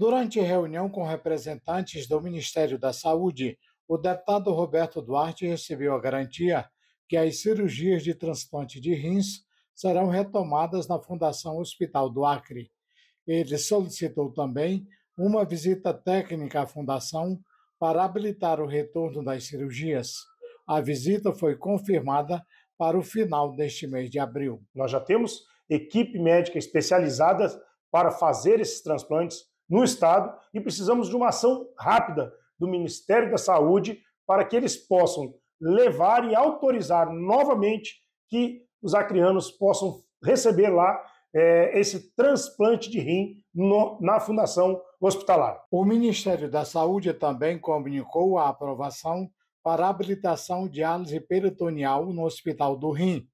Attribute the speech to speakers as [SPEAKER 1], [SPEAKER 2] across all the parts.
[SPEAKER 1] Durante reunião com representantes do Ministério da Saúde, o deputado Roberto Duarte recebeu a garantia que as cirurgias de transplante de rins serão retomadas na Fundação Hospital do Acre. Ele solicitou também uma visita técnica à Fundação para habilitar o retorno das cirurgias. A visita foi confirmada para o final deste mês de abril.
[SPEAKER 2] Nós já temos equipe médica especializada para fazer esses transplantes no Estado e precisamos de uma ação rápida do Ministério da Saúde para que eles possam levar e autorizar novamente que os acrianos possam receber lá é, esse transplante de rim no, na Fundação Hospitalar. O Ministério da Saúde também comunicou a aprovação
[SPEAKER 1] para habilitação de análise peritoneal no Hospital do Rim,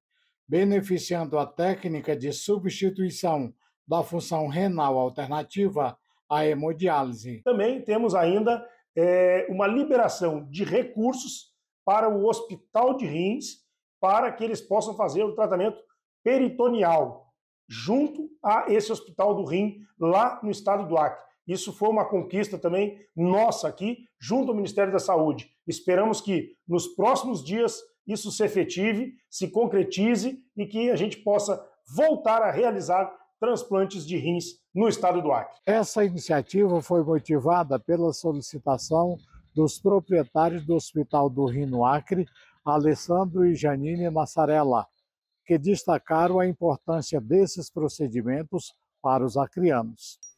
[SPEAKER 1] beneficiando a técnica de substituição da função renal alternativa
[SPEAKER 2] a hemodiálise. Também temos ainda é, uma liberação de recursos para o hospital de rins, para que eles possam fazer o tratamento peritoneal, junto a esse hospital do rim, lá no estado do Acre. Isso foi uma conquista também nossa aqui, junto ao Ministério da Saúde. Esperamos que nos próximos dias isso se efetive, se concretize e que a gente possa voltar a realizar transplantes de rins no estado do Acre. Essa
[SPEAKER 1] iniciativa foi motivada pela solicitação dos proprietários do Hospital do Rim no Acre, Alessandro e Janine Massarella, que destacaram a importância desses procedimentos para os acrianos.